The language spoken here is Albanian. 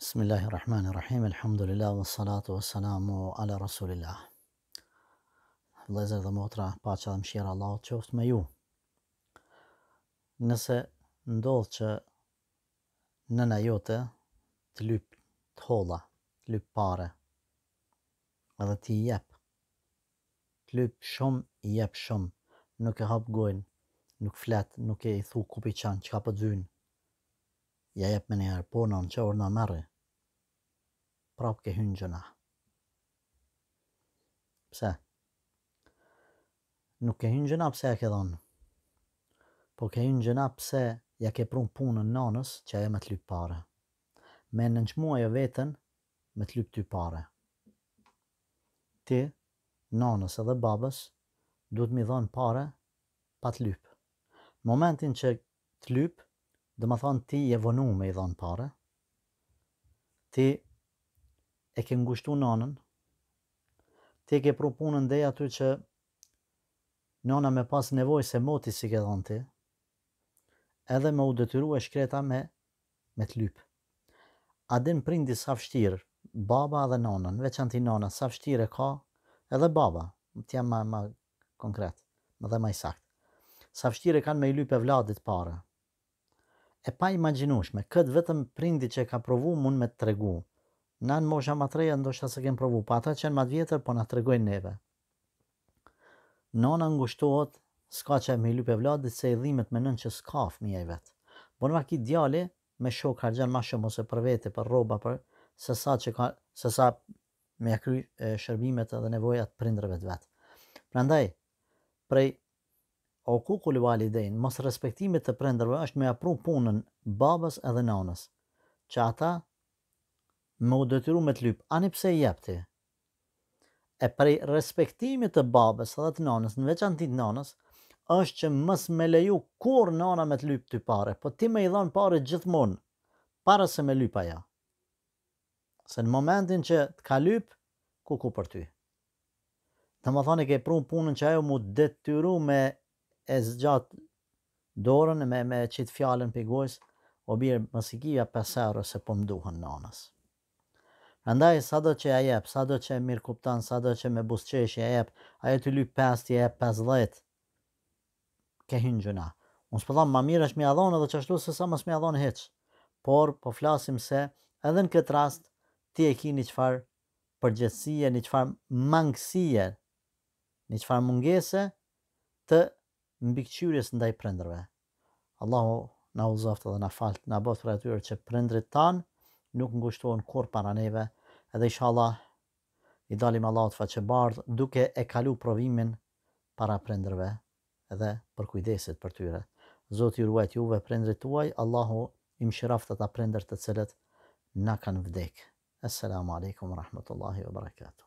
Bismillahirrahmanirrahim. Alhamdulillah wa salatu wa salamu ala rasulillah. Vlezër dhe motra, që dhe mshira Allah të qoftë me ju. Nëse ndodhë që nëna jote të lypë të hola, të lypë pare, edhe ti jepë, të lypë shumë, jepë shumë, nuk e hapë gojnë, nuk fletë, nuk e i thu kupi qanë, që ka për po dhynë, ja jep me një herë punën që orë në mërë, prapë ke hynë gjëna. Pse? Nuk ke hynë gjëna pse ja ke dhonë, po ke hynë gjëna pse ja ke prunë punën nënës që ja me të lypë pare. Me në në jo vetën me të lypë ty pare. Ti, nënës edhe babës, duhet mi dhonë pare pa të lypë. Momentin që të lypë, Dhe më thonë ti je vonu me i dhonë pare, ti e ke ngushtu nonën, ti e ke propunën dhe aty që nona me pas nevoj se moti si ke dhonë ti, edhe me u dëtyru e shkreta me, me të lypë. A dim prindi sa fështirë, baba dhe nonën, veç anti nonën, sa fështirë e ka edhe baba, më tja ma, ma më dhe ma i sakt. Sa fështirë e kanë me i lypë e vladit pare, e pa imaginushme, këtë vetëm prindi që ka provu mund me të tregu. Na në mosha matreja ndoshta se kemë provu, pa ata që në matë vjetër, po na tregojnë neve. Nona ngushtuot, s'ka që e me lupe vladit se i dhimet me nën që s'ka fëmija i vetë. Bonë ma ki djali, me shok gjenë ma shumë ose për vete, për roba, për se sa, që ka, se sa me akry shërbimet edhe nevojat prindrëve të vetë. Prandaj, prej okuku li validejn, mos respektimit të prenderve është me apru punën babës edhe nanës, që ata me u dëtyru me të lypë, ani pse i jepti. E prej respektimit të babës edhe të nanës, në veçantit nanës, është që mës me leju kur nana me të lypë të pare, po ti me i dhonë pare gjithmonë, pare se me lypa ja. Se në momentin që të ka lypë, ku ku për ty. Të më thoni ke prun punën që ajo mu detyru me e zgjat dorën me me çit fjalën pe gojës, po bir mos i kia pas erë po mduhen nanas. Andaj sado çe ai ep, sado çe mir kuptan, sado që me buzqeshje ai ep, ai ti lyp pas ti ep pas 10. Ke hin gjona. Mos po dam mamirash me dhon edhe çashtu se sa mos me dhon hiç. Por po flasim se edhe në kët rast ti e keni çfar përgjësie, një qëfar mangësie, një qëfar mungese të mbikëqyrjes ndaj prendrëve. Allahu na uzoftë dhe na falë, na bëftë për atyre që prendrit tanë nuk ngushtohen kur para neve, edhe isha Allah i dalim Allahot fa bardhë duke e kalu provimin para prendrëve edhe për kujdesit për tyre. Zotë i ruajt juve prendrit tuaj, Allahu im shiraftë a prendrët të cilët na kanë vdekë. Assalamu alaikum, rahmatullahi wa barakatuh.